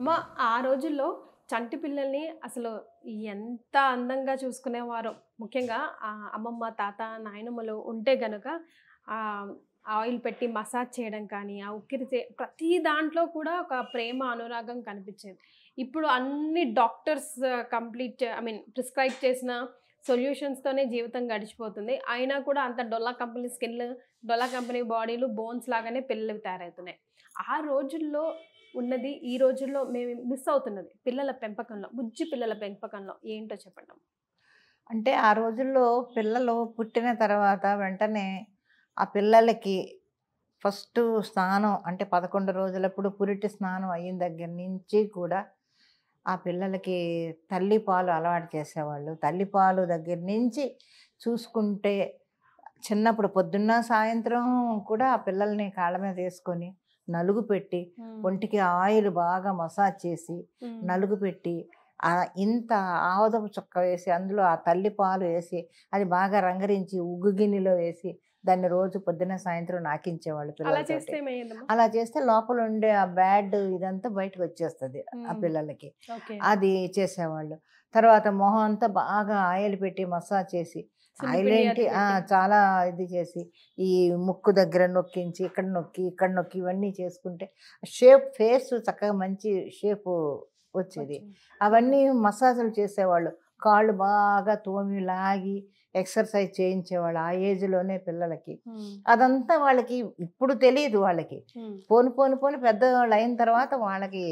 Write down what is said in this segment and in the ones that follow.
అమ్మా ఆ రోజుల్లో చంటి పిల్లల్ని అసలు ఎంత అందంగా చూసుకునేవారు ముఖ్యంగా ఆ అమ్మమ్మ తాత నాయనమ్మలు ఉంటే గనక ఆయిల్ పెట్టి మసాజ్ చేయడం కానీ ఆ ఉక్కిరి ప్రతి దాంట్లో కూడా ఒక ప్రేమ అనురాగం కనిపించేది ఇప్పుడు అన్ని doctors complete I mean prescribe చేసిన సొల్యూషన్స్తోనే జీవితం గడిచిపోతుంది అయినా కూడా అంత డొల్లా కంపెనీ స్కిన్ డొల్లా కంపెనీ బాడీలు బోన్స్ లాగానే పిల్లలు తయారవుతున్నాయి ఆ రోజుల్లో ఉన్నది ఈ రోజుల్లో మేము మిస్ అవుతున్నది పిల్లల పెంపకంలో బుజ్జి పిల్లల పెంపకంలో ఏంటో చెప్పండి అంటే ఆ రోజుల్లో పిల్లలు పుట్టిన తర్వాత వెంటనే ఆ పిల్లలకి ఫస్ట్ స్నానం అంటే పదకొండు రోజులప్పుడు పురిటి స్నానం అయిన దగ్గర నుంచి కూడా ఆ పిల్లలకి తల్లిపాలు అలవాటు చేసేవాళ్ళు తల్లిపాలు దగ్గర నుంచి చూసుకుంటే చిన్నప్పుడు పొద్దున్న సాయంత్రం కూడా ఆ పిల్లల్ని కాళ్ళ మీద వేసుకొని నలుగు పెట్టి ఒంటికి ఆయిల్ బాగా మసాజ్ చేసి నలుగు పెట్టి ఇంత ఆవదపు చుక్క వేసి అందులో ఆ తల్లి పాలు వేసి అది బాగా రంగరించి ఉగ్గు గిన్నెలో వేసి దాన్ని రోజు పొద్దున సాయంత్రం నాకించేవాళ్ళు పిల్లలు అలా చేస్తే లోపల ఉండే ఆ బ్యాడ్ ఇదంతా బయటకు వచ్చేస్తుంది ఆ పిల్లలకి అది చేసేవాళ్ళు తర్వాత మొహం అంతా బాగా ఆయిల్ పెట్టి మసాజ్ చేసి ఐడెంటి చాలా ఇది చేసి ఈ ముక్కు దగ్గర నొక్కించి ఇక్కడ నొక్కి ఇక్కడ నొక్కి ఇవన్నీ చేసుకుంటే షేప్ ఫేస్ చక్కగా మంచి షేప్ వచ్చేది అవన్నీ మసాజులు చేసేవాళ్ళు కాళ్ళు బాగా తోమి లాగి ఎక్సర్సైజ్ చేయించేవాళ్ళు ఆ ఏజ్లోనే పిల్లలకి అదంతా వాళ్ళకి ఇప్పుడు తెలియదు వాళ్ళకి పోను పోను పోను పెద్దవాళ్ళు అయిన తర్వాత వాళ్ళకి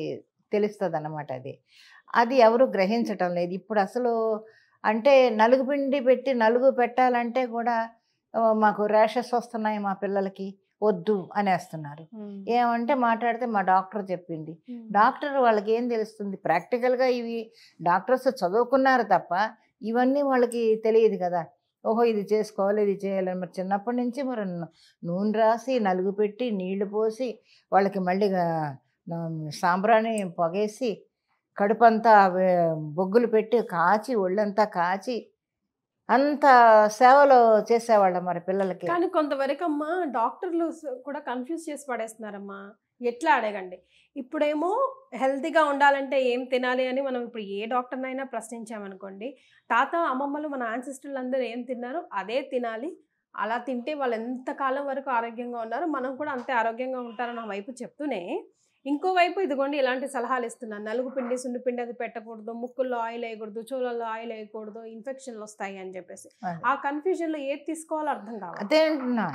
తెలుస్తుంది అన్నమాట అది అది ఎవరు గ్రహించటం లేదు ఇప్పుడు అసలు అంటే నలుగు పిండి పెట్టి నలుగు పెట్టాలంటే కూడా మాకు ర్యాషెస్ వస్తున్నాయి మా పిల్లలకి వద్దు అనేస్తున్నారు ఏమంటే మాట్లాడితే మా డాక్టర్ చెప్పింది డాక్టర్ వాళ్ళకి ఏం తెలుస్తుంది ప్రాక్టికల్గా ఇవి డాక్టర్స్ చదువుకున్నారు తప్ప ఇవన్నీ వాళ్ళకి తెలియదు కదా ఓహో ఇది చేసుకోవాలి ఇది చేయాలని మరి చిన్నప్పటి నుంచి మరి నూనె రాసి నలుగు పెట్టి నీళ్లు పోసి వాళ్ళకి మళ్ళీ సాంబ్రాణి పొగేసి కడుపంతా బొగ్గులు పెట్టి కాచి ఒళ్ళంతా కాచి అంత సేవలు చేసేవాళ్ళం మరి పిల్లలకి కానీ కొంతవరకు అమ్మా డాక్టర్లు కూడా కన్ఫ్యూజ్ చేసి పడేస్తున్నారమ్మా ఎట్లా అడగండి ఇప్పుడేమో హెల్తీగా ఉండాలంటే ఏం తినాలి అని మనం ఇప్పుడు ఏ డాక్టర్నైనా ప్రశ్నించామనుకోండి తాత అమ్మమ్మలు మన ఆన్సిస్టర్లు అందరూ ఏం తిన్నారో అదే తినాలి అలా తింటే వాళ్ళు ఎంతకాలం వరకు ఆరోగ్యంగా ఉన్నారో మనం కూడా అంతే ఆరోగ్యంగా ఉంటారని నా వైపు చెప్తూనే ఇంకోవైపు ఇదిగోండి ఇలాంటి సలహాలు ఇస్తున్నాను నలుగు పిండి సున్ను పిండి అది పెట్టకూడదు ముక్కుల్లో ఆయిల్ వేయకూడదు చెవులలో ఆయిల్ వేయకూడదు ఇన్ఫెక్షన్లు వస్తాయి అని చెప్పేసి ఆ కన్ఫ్యూజన్లో ఏది తీసుకోవాలో అర్థం కావాలి అదే అంటున్నా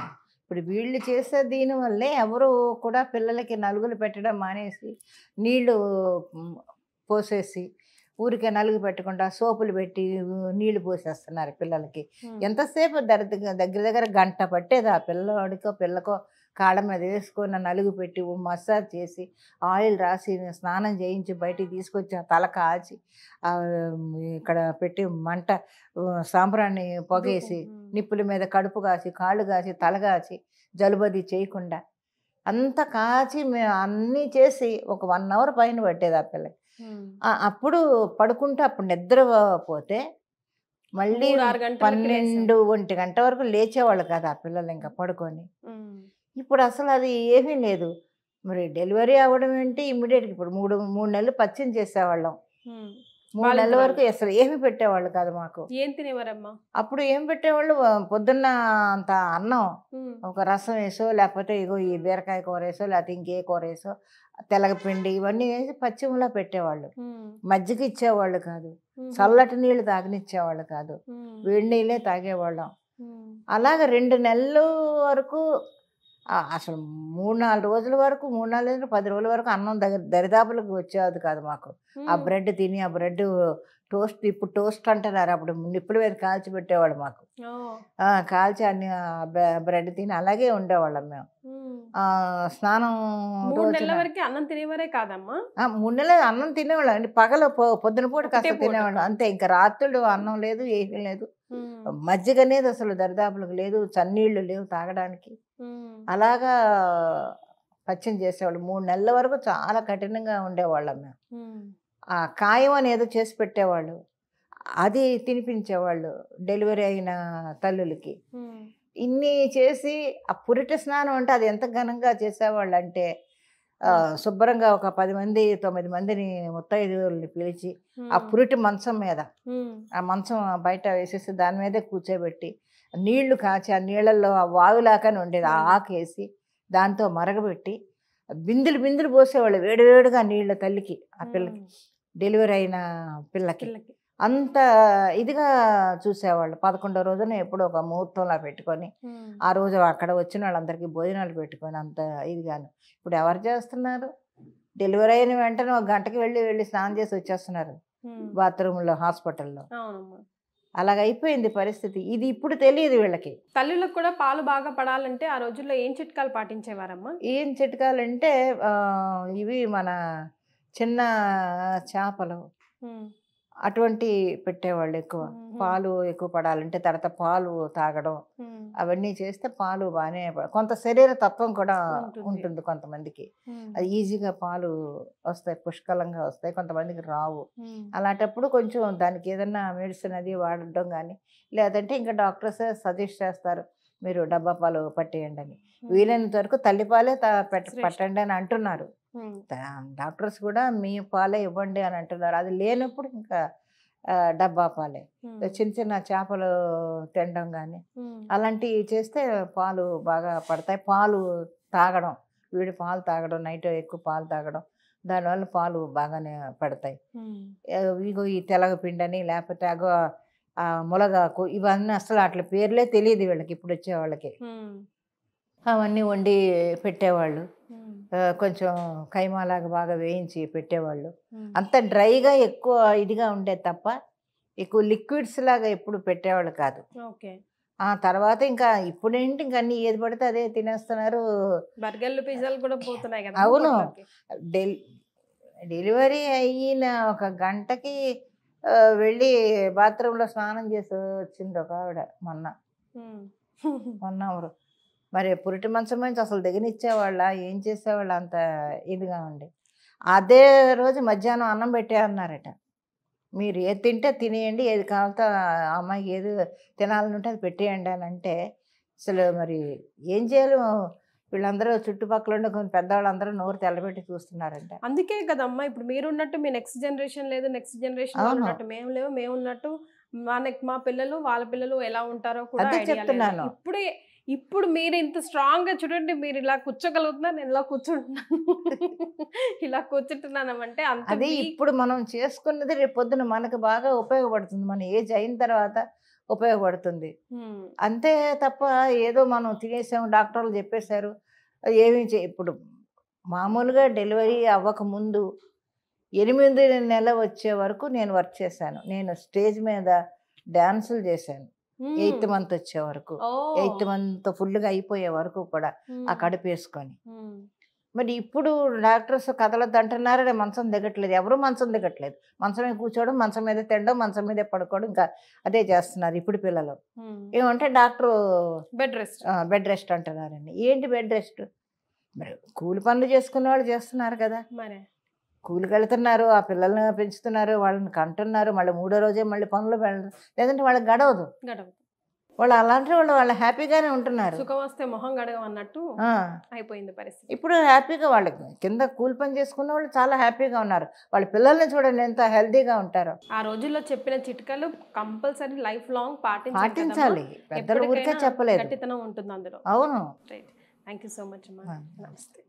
ఇప్పుడు వీళ్ళు చేసే దీనివల్లే ఎవరు కూడా పిల్లలకి నలుగులు పెట్టడం మానేసి నీళ్లు పోసేసి ఊరికే నలుగు పెట్టకుండా సోపులు పెట్టి నీళ్లు పోసేస్తున్నారు పిల్లలకి ఎంతసేపు దగ్గర దగ్గర గంట పట్టేది ఆ పిల్లవాడికో పిల్లకో కాళ్ళ మీద వేసుకొని నలుగు పెట్టి మసాజ్ చేసి ఆయిల్ రాసి స్నానం చేయించి బయటికి తీసుకొచ్చి తల కాచి ఇక్కడ పెట్టి మంట సాంబ్రాన్ని పొగేసి నిప్పుల మీద కడుపు కాసి కాళ్ళు కాసి తల కాచి జలుబది చేయకుండా అంత కాచి మేము అన్నీ చేసి ఒక వన్ అవర్ పైన పట్టేది ఆ పిల్లకి అప్పుడు పడుకుంటే అప్పుడు నిద్రపోతే మళ్ళీ పన్నెండు ఒంటి గంట వరకు లేచేవాళ్ళు కదా ఆ పిల్లలు ఇంకా పడుకొని ఇప్పుడు అసలు అది ఏమీ లేదు మరి డెలివరీ అవ్వడం ఏంటి ఇమ్మీడియట్గా ఇప్పుడు మూడు మూడు నెలలు పచ్చిని చేసేవాళ్ళం మూడు నెలల వరకు అసలు ఏమి పెట్టేవాళ్ళు కాదు మాకు ఏం తినేవారమ్మా అప్పుడు ఏం పెట్టేవాళ్ళు పొద్దున్న అంత అన్నం ఒక రసం వేసో లేకపోతే ఇగో ఈ బీరకాయ కూర వేసో లేకపోతే ఇంకే కూర వేసో తెలగపిండి ఇవన్నీ వేసి పశ్చిమలా పెట్టేవాళ్ళు మజ్జిగ ఇచ్చేవాళ్ళు కాదు చల్లటి నీళ్ళు తాగనిచ్చేవాళ్ళు కాదు వేడి నీళ్ళే తాగేవాళ్ళం అలాగ రెండు నెలల వరకు అసలు మూడు నాలుగు రోజుల వరకు మూడు నాలుగు రోజులు పది రోజుల వరకు అన్నం దగ్గర దరిదాపులకు వచ్చేది కాదు మాకు ఆ బ్రెడ్ తిని ఆ బ్రెడ్ టోస్ట్ ఇప్పుడు టోస్ట్ అంటున్నారు అప్పుడు నిప్పుల మీద కాల్చి పెట్టేవాడు మాకు కాల్చి అన్ని బ్రెడ్ తిని అలాగే ఉండేవాళ్ళం మేము స్నానం మూడు అన్నం తినేవారే కాదమ్మా మూడు నెలలు అన్నం తినేవాళ్ళం అండి పగల పొద్దున పూట కాస్త తినేవాళ్ళం అంతే ఇంకా రాత్రులు అన్నం లేదు ఏమీ లేదు మజ్జిగ అనేది అసలు దరిదాపులకు లేదు చన్నీళ్ళు లేవు తాగడానికి అలాగా పచ్చని చేసేవాళ్ళు మూడు నెలల వరకు చాలా కఠినంగా ఉండేవాళ్ళం మేము కాయం ఏదో చేసి పెట్టేవాళ్ళు అది తినిపించేవాళ్ళు డెలివరీ అయిన తల్లులకి ఇన్ని చేసి ఆ పురిట స్నానం అంటే అది ఎంత ఘనంగా చేసేవాళ్ళు అంటే శుభ్రంగా ఒక పది మంది తొమ్మిది మందిని ముత్తైదుల్ని పిలిచి ఆ పురిటి మంచం మీద ఆ మంచం బయట వేసేసి దాని మీదే కూర్చోబెట్టి నీళ్లు కాచి ఆ నీళ్ళల్లో ఆ వాగులాకని ఉండేది ఆ ఆకేసి దాంతో మరగబెట్టి బిందులు బిందులు పోసేవాళ్ళు వేడివేడిగా నీళ్ళ తల్లికి ఆ పిల్లకి డెలివరీ అయిన పిల్లకి అంత ఇదిగా చూసేవాళ్ళు పదకొండో రోజున ఎప్పుడో ఒక ముహూర్తంలా పెట్టుకొని ఆ రోజు అక్కడ వచ్చిన వాళ్ళందరికీ భోజనాలు పెట్టుకొని అంత ఇదిగాను ఇప్పుడు ఎవరు చేస్తున్నారు డెలివరీ అయిన వెంటనే ఒక గంటకి వెళ్ళి వెళ్ళి స్నానం చేసి వచ్చేస్తున్నారు బాత్రూంలో హాస్పిటల్లో అలాగైపోయింది పరిస్థితి ఇది ఇప్పుడు తెలియదు వీళ్ళకి తల్లులకు కూడా పాలు బాగా పడాలంటే ఆ రోజుల్లో ఏం చిట్కాలు పాటించేవారమ్మా ఏం చిట్కాలు అంటే ఇవి మన చిన్న చేపలు అటువంటి పెట్టేవాళ్ళు ఎక్కువ పాలు ఎక్కువ పడాలంటే తర్వాత పాలు తాగడం అవన్నీ చేస్తే పాలు బాగానే కొంత శరీర తత్వం కూడా ఉంటుంది కొంతమందికి అది ఈజీగా పాలు వస్తాయి పుష్కలంగా వస్తాయి కొంతమందికి రావు అలాంటప్పుడు కొంచెం దానికి ఏదన్నా మెడిసిన్ అది వాడడం కానీ లేదంటే ఇంకా డాక్టర్స్ సజెస్ట్ చేస్తారు మీరు డబ్బా పాలు పట్టేయండి అని వీలైనంత వరకు తల్లిపాలే పెట్ట పట్టండి అని అంటున్నారు డాక్టర్స్ కూడా మీ పాలే ఇవ్వండి అని అంటున్నారు అది లేనప్పుడు ఇంకా డబ్బా పాలే చిన్న చిన్న చేపలు తినడం కానీ అలాంటివి చేస్తే పాలు బాగా పడతాయి పాలు తాగడం వీడి పాలు తాగడం నైట్ ఎక్కువ పాలు తాగడం దానివల్ల పాలు బాగానే పడతాయి ఇగో ఈ పిండని లేకపోతే అగో ములగాకు ఇవన్నీ అసలు అట్ల పేర్లే తెలియదు వీళ్ళకి ఇప్పుడు వచ్చే వాళ్ళకి అవన్నీ వండి పెట్టేవాళ్ళు కొంచెం కైమాలాగా బాగా వేయించి పెట్టేవాళ్ళు అంత డ్రైగా ఎక్కువ ఇదిగా ఉండే తప్ప ఎక్కువ లిక్విడ్స్ లాగా ఎప్పుడు పెట్టేవాళ్ళు కాదు ఓకే ఆ తర్వాత ఇంకా ఇప్పుడేంటి ఇంకా అన్ని ఏది పడితే అదే తినేస్తున్నారు బర్గర్లు పిజ్జాలు కూడా పోతున్నాయి కదా అవును డెలివరీ అయిన ఒక గంటకి వెళ్ళి బాత్రూంలో స్నానం చేసి వచ్చింది ఒక ఆవిడ మొన్న మొన్న మరి పురిటి మంచం నుంచి అసలు దిగనిచ్చేవాళ్ళ ఏం చేసేవాళ్ళ అంత ఇదిగా ఉండి అదే రోజు మధ్యాహ్నం అన్నం పెట్టేయన్నారట మీరు ఏది తింటే తినేయండి ఏది కావాలతో అమ్మాయి ఏది తినాలనుంటే అది పెట్టేయండి అని అంటే అసలు మరి ఏం చేయాలి వీళ్ళందరూ చుట్టుపక్కల ఉండే కొంచెం పెద్దవాళ్ళందరూ నోరు తెల్లబెట్టి చూస్తున్నారంట అందుకే కదమ్మా ఇప్పుడు మీరు ఉన్నట్టు మీ నెక్స్ట్ జనరేషన్ లేదు నెక్స్ట్ జనరేషన్ ఉన్నట్టు మేము లేవు మేము ఉన్నట్టు మా పిల్లలు వాళ్ళ పిల్లలు ఎలా ఉంటారో కూడా చెప్తున్నాను ఇప్పుడే ఇప్పుడు మీరు ఇంత స్ట్రాంగ్గా చూడండి మీరు ఇలా కూర్చోగలుగుతున్నా నేను ఇలా కూర్చుంటున్నాను ఇలా కూర్చుంటున్నాను అంటే అదే ఇప్పుడు మనం చేసుకున్నది రేపొద్దున మనకు బాగా ఉపయోగపడుతుంది మన ఏజ్ అయిన తర్వాత ఉపయోగపడుతుంది అంతే తప్ప ఏదో మనం తినేసాము డాక్టర్లు చెప్పేశారు ఏమి ఇప్పుడు మామూలుగా డెలివరీ అవ్వకముందు ఎనిమిది నెల వచ్చే వరకు నేను వర్క్ చేశాను నేను స్టేజ్ మీద డ్యాన్సులు చేశాను ఎయిత్ మంత్ వచ్చే వరకు ఎయిత్ మంత్ ఫుల్గా అయిపోయే వరకు కూడా ఆ కడుపు వేసుకొని మరి ఇప్పుడు డాక్టర్స్ కదలద్దు అంటున్నారు మంచం దిగట్లేదు ఎవరు మంచం దిగట్లేదు మంచం మీద కూర్చోవడం మంచం మీద తినడం మంచం మీద పడుకోవడం ఇంకా అదే చేస్తున్నారు ఇప్పుడు పిల్లలు ఏమంటే doctor bed rest bed rest అంటున్నారండి ఏంటి బెడ్ రెస్ట్ మరి కూలి పనులు చేసుకునే వాళ్ళు చేస్తున్నారు కదా మరి స్కూల్కి వెళుతున్నారు ఆ పిల్లల్ని పెంచుతున్నారు వాళ్ళని కంటున్నారు మళ్ళీ మూడో రోజే మళ్ళీ పనులు పెడతారు లేదంటే వాళ్ళకి గడవదు వాళ్ళు అలాంటి వాళ్ళు వాళ్ళు హ్యాపీగానే ఉంటున్నారు సుఖం వస్తే మొహం అన్నట్టు అయిపోయింది పరిస్థితి ఇప్పుడు హ్యాపీగా వాళ్ళకి కింద కూలి పని చేసుకున్న వాళ్ళు చాలా హ్యాపీగా ఉన్నారు వాళ్ళ పిల్లల్ని చూడండి ఎంత హెల్దీగా ఉంటారు ఆ రోజుల్లో చెప్పిన చిట్కాలు కంపల్సరీ లైఫ్ లాంగ్ పాటించాలి పెద్దలు ఊరికే చెప్పలేదు ఉంటుంది అందులో అవును థ్యాంక్ యూ సో మచ్ నమస్తే